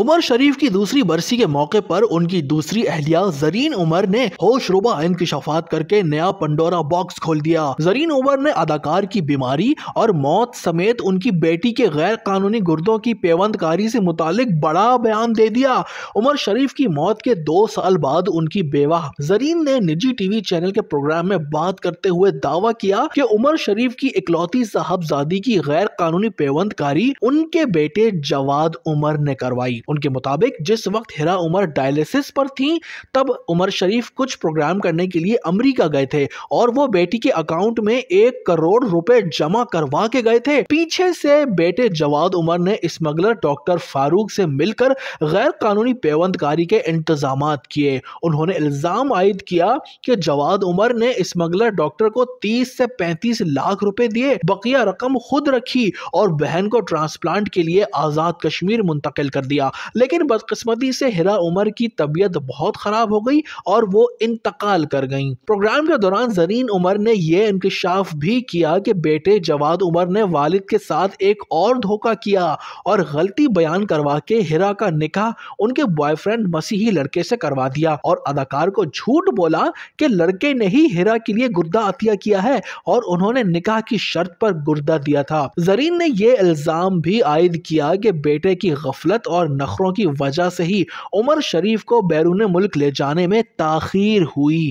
उमर शरीफ की दूसरी बरसी के मौके पर उनकी दूसरी अहलिया जरीन उमर ने होशरुबा इंकशाफात करके नया पंडोरा बॉक्स खोल दिया जरीन उमर ने अदाकार की बीमारी और मौत समेत उनकी बेटी के गैर कानूनी गुर्दों की पेवंदकारी से मुतालिक बड़ा बयान दे दिया उमर शरीफ की मौत के दो साल बाद उनकी बेवा जरीन ने निजी टीवी चैनल के प्रोग्राम में बात करते हुए दावा किया कि उमर शरीफ की इकलौती साहबजादी की गैर कानूनी पेवंदकारी उनके बेटे जवाद उमर ने करवाई उनके मुताबिक जिस वक्त हिरा उमर डायलिसिस पर थी तब उमर शरीफ कुछ प्रोग्राम करने के लिए अमरीका गए थे और वो बेटी के अकाउंट में एक करोड़ रुपए जमा करवा के गए थे पीछे से बेटे जवाद उमर ने स्मगलर डॉक्टर फारूक से मिलकर गैर कानूनी पेवंदकारी के इंतजाम किए उन्होंने इल्ज़ाम आयद किया कि जवाद उमर ने स्मगलर डॉक्टर को 30 से 35 लाख रुपए दिए बकिया रकम खुद रखी और बहन को ट्रांसप्लांट के लिए आज़ाद कश्मीर मुंतकिल कर दिया लेकिन बदकस्मती से हिरा उमर की तबीयत बहुत ख़राब हो गई और वो इंतकाल कर गईं प्रोग्राम के दौरान जरीन उमर ने यह इंकशाफ भी किया कि बेटे जवाद उमर ने वालिद के साथ एक और धोखा किया और गलती बयान करवा के हिरा का निकाह उनके बॉयफ्रेंड मसीही लड़के से करवा दिया और अदाकार को झूठ बोला कि लड़के ने ही हिरा के लिए गुर्दा अतिया किया है और उन्होंने निकाह की शर्त पर गुर्दा दिया था जरीन ने यह इल्ज़ाम भी आयद किया कि बेटे की गफलत और नखरों की वजह से ही उमर शरीफ को बैरून मुल्क ले जाने में ताखीर हुई